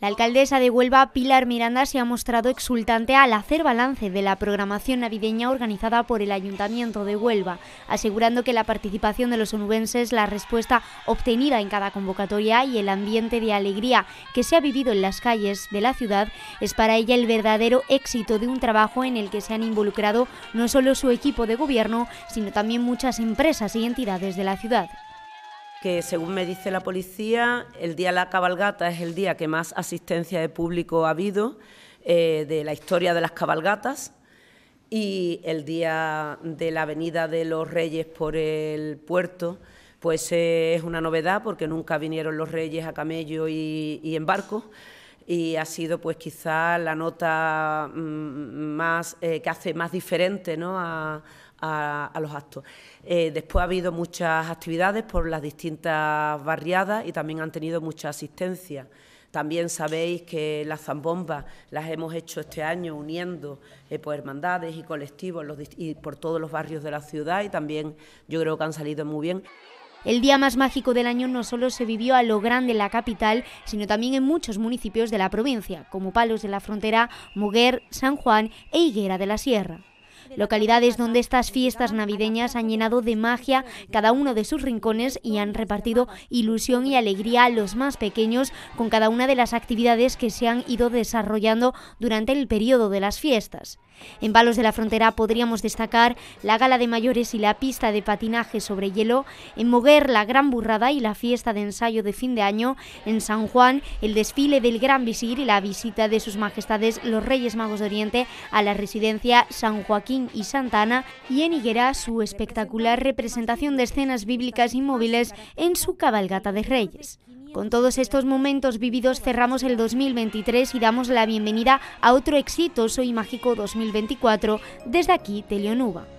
La alcaldesa de Huelva, Pilar Miranda, se ha mostrado exultante al hacer balance de la programación navideña organizada por el Ayuntamiento de Huelva, asegurando que la participación de los onubenses, la respuesta obtenida en cada convocatoria y el ambiente de alegría que se ha vivido en las calles de la ciudad es para ella el verdadero éxito de un trabajo en el que se han involucrado no solo su equipo de gobierno, sino también muchas empresas y entidades de la ciudad que según me dice la policía, el día de la cabalgata es el día que más asistencia de público ha habido eh, de la historia de las cabalgatas y el día de la venida de los reyes por el puerto, pues eh, es una novedad porque nunca vinieron los reyes a camello y en barco y ha sido pues quizá la nota mm, más eh, que hace más diferente ¿no? a, los actos. Eh, después ha habido muchas actividades por las distintas barriadas y también han tenido mucha asistencia. También sabéis que las zambombas las hemos hecho este año uniendo eh, por pues, hermandades y colectivos y por todos los barrios de la ciudad y también yo creo que han salido muy bien. El día más mágico del año no solo se vivió a lo grande en la capital, sino también en muchos municipios de la provincia, como Palos de la Frontera, Moguer, San Juan e Higuera de la Sierra localidades donde estas fiestas navideñas han llenado de magia cada uno de sus rincones y han repartido ilusión y alegría a los más pequeños con cada una de las actividades que se han ido desarrollando durante el periodo de las fiestas. En Palos de la Frontera podríamos destacar la gala de mayores y la pista de patinaje sobre hielo, en Moguer la gran burrada y la fiesta de ensayo de fin de año, en San Juan el desfile del Gran Visir y la visita de sus majestades los Reyes Magos de Oriente a la residencia San Joaquín y Santana y en Higuera su espectacular representación de escenas bíblicas inmóviles en su cabalgata de reyes. Con todos estos momentos vividos cerramos el 2023 y damos la bienvenida a otro exitoso y mágico 2024 desde aquí, Teleonuba.